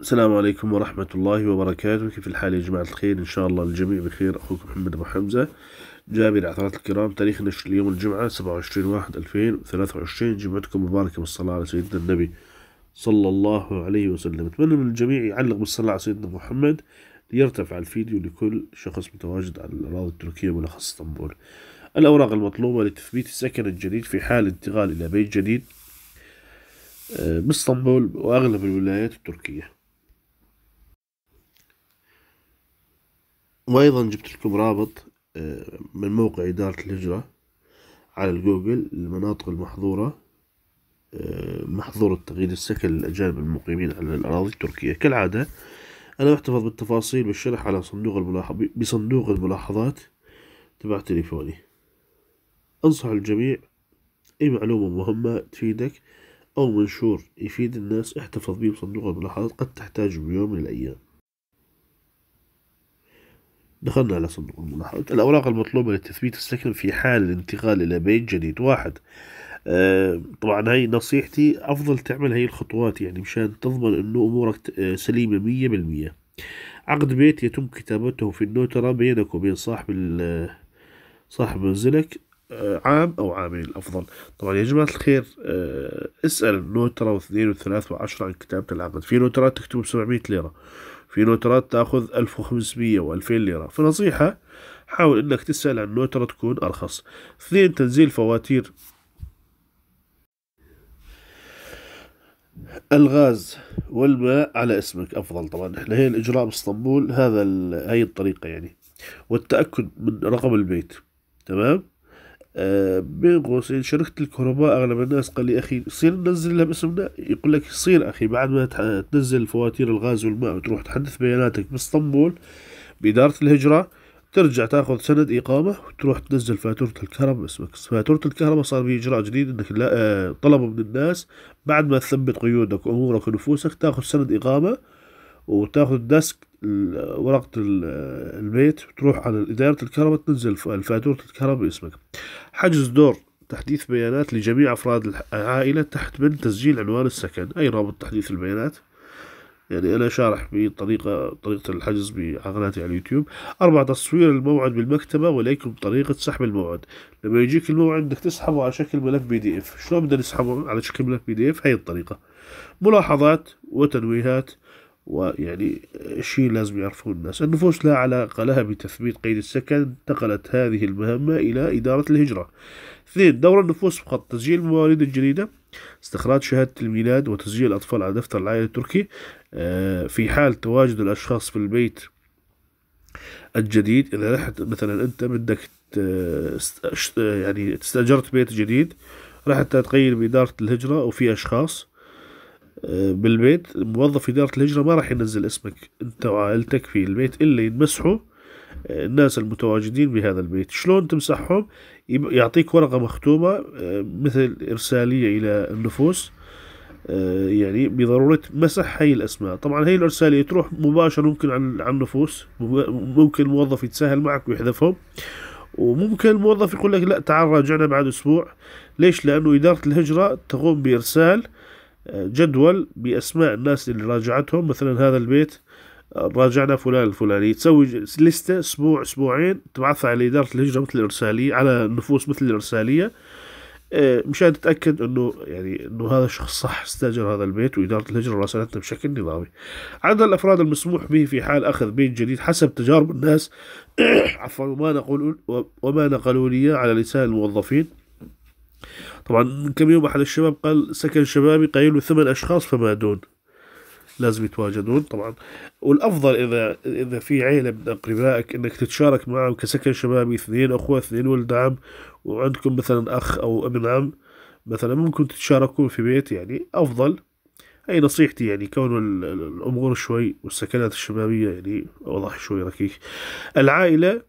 السلام عليكم ورحمة الله وبركاته كيف الحال يا جماعة الخير إن شاء الله الجميع بخير أخوكم محمد أبو حمزة جابر عثرات الكرام تاريخ نشر اليوم الجمعة 27 واحد 2023 جمعتكم مباركة بالصلاة على سيدنا النبي صلى الله عليه وسلم أتمنى من الجميع يعلق بالصلاة على سيدنا محمد ليرتفع الفيديو لكل شخص متواجد على الأراضي التركية ملخص اسطنبول الأوراق المطلوبة لتثبيت السكن الجديد في حال انتقال إلى بيت جديد آه، باسطنبول وأغلب الولايات التركية وايضا جبت لكم رابط آه، من موقع إدارة الهجرة على الجوجل المناطق المحظورة آه، محظورة تغيير السكن للأجانب المقيمين على الأراضي التركية كالعادة أنا بحتفظ بالتفاصيل بالشرح على صندوق الملاحظ بصندوق الملاحظات تبع تليفوني أنصح الجميع أي معلومة مهمة تفيدك أو منشور يفيد الناس احتفظ به بصندوق الملاحظات قد تحتاج بيوم من الأيام دخلنا على صندوق الملاحظات الأوراق المطلوبة لتثبيت السكن في حال الانتقال إلى بيت جديد واحد آه، طبعا هاي نصيحتي أفضل تعمل هاي الخطوات يعني مشان تضمن أنه أمورك آه، سليمة مية بالمية عقد بيت يتم كتابته في النوترة بينك وبين صاحب آه، صاحب منزلك عام أو عامين الأفضل طبعا يا جماعة الخير اسأل النوترة واثنين وثلاث وعشرة عن كتابة العقد في نوترات تكتب سبعمية ليرة في نوترات تأخذ 1500 و2000 ليرة فنصيحة حاول انك تسأل عن نوترة تكون أرخص اثنين تنزيل فواتير الغاز والماء على اسمك أفضل طبعا احنا هي الإجراء باسطنبول هذا هاي الطريقة يعني والتأكد من رقم البيت تمام بين قوسين شركة الكهرباء أغلب الناس قال لي أخي صير ننزل لها باسمنا يقول لك صير أخي بعد ما تنزل فواتير الغاز والماء وتروح تحدث بياناتك باسطنبول بإدارة الهجرة ترجع تاخذ سند إقامة وتروح تنزل فاتورة الكهرباء باسمك فاتورة الكهرباء صار في إجراء جديد إنك لا طلبوا من الناس بعد ما تثبت قيودك وأمورك ونفوسك تاخذ سند إقامة وتاخذ ديسك ورقة البيت وتروح على إدارة الكهرباء تنزل فاتورة الكهرباء باسمك حجز دور تحديث بيانات لجميع أفراد العائلة تحت من تسجيل عنوان السكن أي رابط تحديث البيانات يعني أنا شارح بطريقة طريقة الحجز بقناتي على اليوتيوب أربعة تصوير الموعد بالمكتبة وليكم طريقة سحب الموعد لما يجيك الموعد بدك تسحبه على شكل ملف بي دي اف شلون بدنا نسحبه على شكل ملف بي دي اف هاي الطريقة ملاحظات وتنويهات ويعني شيء لازم يعرفه الناس النفوس لا علاقة لها بتثبيت قيد السكن انتقلت هذه المهمة إلى إدارة الهجرة اثنين دور النفوس فقط تسجيل المواليد الجديدة استخراج شهادة الميلاد وتسجيل الأطفال على دفتر العائلة التركي آه، في حال تواجد الأشخاص في البيت الجديد إذا رحت مثلا أنت بدك يعني استأجرت بيت جديد راح تقيم بإدارة الهجرة وفي أشخاص آه، بالبيت موظف إدارة الهجرة ما راح ينزل اسمك أنت وعائلتك في البيت إلا يمسحوا آه، الناس المتواجدين بهذا البيت شلون تمسحهم يعطيك ورقة مختومة آه، مثل إرسالية إلى النفوس يعني بضرورة مسح هاي الأسماء طبعا هاي الإرسالية تروح مباشرة ممكن عن النفوس ممكن الموظف يتساهل معك ويحذفهم وممكن الموظف يقول لك لا تعال راجعنا بعد أسبوع ليش لأنه إدارة الهجرة تقوم بإرسال جدول بأسماء الناس اللي راجعتهم مثلا هذا البيت راجعنا فلان الفلاني تسوي لستة أسبوع أسبوعين تبعثها على إدارة الهجرة مثل الإرسالية على النفوس مثل الإرسالية إيه، مشان تتأكد أنه يعني أنه هذا الشخص صح استأجر هذا البيت وإدارة الهجرة راسلتنا بشكل نظامي عدد الأفراد المسموح به في حال أخذ بيت جديد حسب تجارب الناس عفوا وما نقول وما نقلوا لي على لسان الموظفين طبعا من كم يوم أحد الشباب قال سكن شبابي قليل ثمان أشخاص فما دون لازم يتواجدون طبعا والافضل اذا اذا في عيله من اقربائك انك تتشارك معهم كسكن شبابي اثنين اخوه اثنين ولد عم وعندكم مثلا اخ او ابن عم مثلا ممكن تتشاركون في بيت يعني افضل هي نصيحتي يعني كون الامور شوي والسكنات الشبابيه يعني اوضح شوي ركيك العائله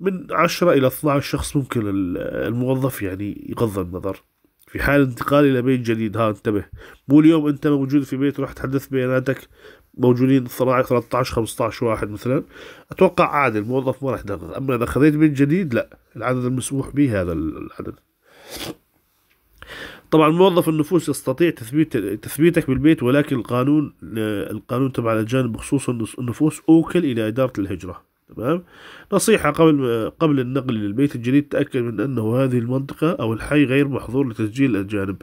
من 10 إلى 12 شخص ممكن الموظف يعني يغض النظر في حال انتقال إلى بيت جديد ها انتبه مو اليوم أنت موجود في بيت راح تحدث بياناتك موجودين 13 15 واحد مثلا أتوقع عادي الموظف ما راح يدقق أما إذا خذيت بيت جديد لا العدد المسموح به هذا العدد طبعا موظف النفوس يستطيع تثبيت تثبيتك بالبيت ولكن القانون آه، القانون تبع الاجانب بخصوص النفوس اوكل الى اداره الهجره تمام نصيحة قبل قبل النقل للبيت الجديد تأكد من أنه هذه المنطقة أو الحي غير محظور لتسجيل الأجانب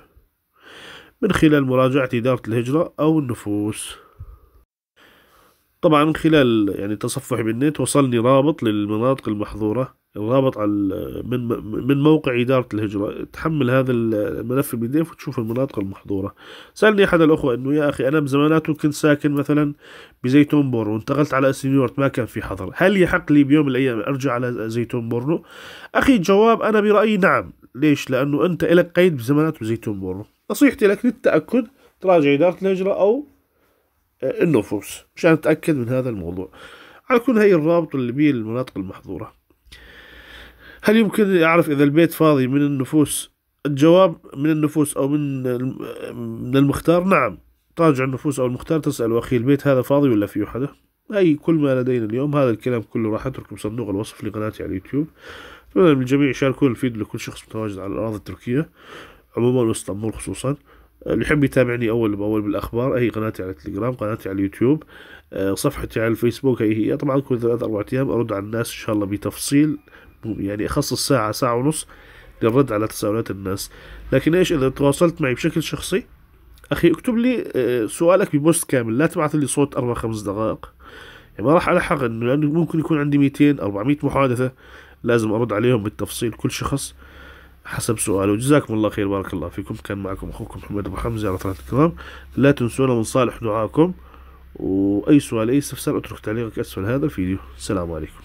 من خلال مراجعة إدارة الهجرة أو النفوس طبعا من خلال يعني تصفح بالنت وصلني رابط للمناطق المحظورة الرابط على من من موقع إدارة الهجرة تحمل هذا الملف البي دي اف وتشوف المناطق المحظورة سألني أحد الأخوة إنه يا أخي أنا بزماناته كنت ساكن مثلا بزيتون بورنو انتقلت على سنيورت ما كان في حظر هل يحق لي بيوم من الأيام أرجع على زيتون بورنو أخي الجواب أنا برأيي نعم ليش لأنه أنت إلك قيد بزمانات بزيتون بورنو نصيحتي لك للتأكد تراجع إدارة الهجرة أو آه، النفوس مشان تتاكد من هذا الموضوع على كل هي الرابط اللي بيه المناطق المحظورة هل يمكنني أعرف إذا البيت فاضي من النفوس الجواب من النفوس أو من من المختار نعم تراجع النفوس أو المختار تسأل أخي البيت هذا فاضي ولا فيه حدا أي كل ما لدينا اليوم هذا الكلام كله راح أتركه بصندوق الوصف لقناتي على اليوتيوب أتمنى من الجميع يشاركون الفيديو لكل شخص متواجد على الأراضي التركية عموما واسطنبول خصوصا آه، اللي يحب يتابعني أول بأول بالأخبار هي قناتي على التليجرام قناتي على اليوتيوب آه، صفحتي على الفيسبوك هي هي طبعا كل ثلاث أربع أيام أرد على الناس إن شاء الله بتفصيل يعني أخصص ساعة ساعة ونص للرد على تساؤلات الناس لكن إيش إذا تواصلت معي بشكل شخصي أخي اكتب لي آه، سؤالك ببوست كامل لا تبعث لي صوت أربع خمس دقائق يعني ما راح ألحق إنه لأنه ممكن يكون عندي 200 400 محادثة لازم أرد عليهم بالتفصيل كل شخص حسب سؤاله جزاكم الله خير بارك الله فيكم كان معكم أخوكم محمد أبو حمزة على طلعة الكرام لا تنسونا من صالح دعاكم وأي سؤال أي استفسار اترك تعليقك أسفل هذا الفيديو السلام عليكم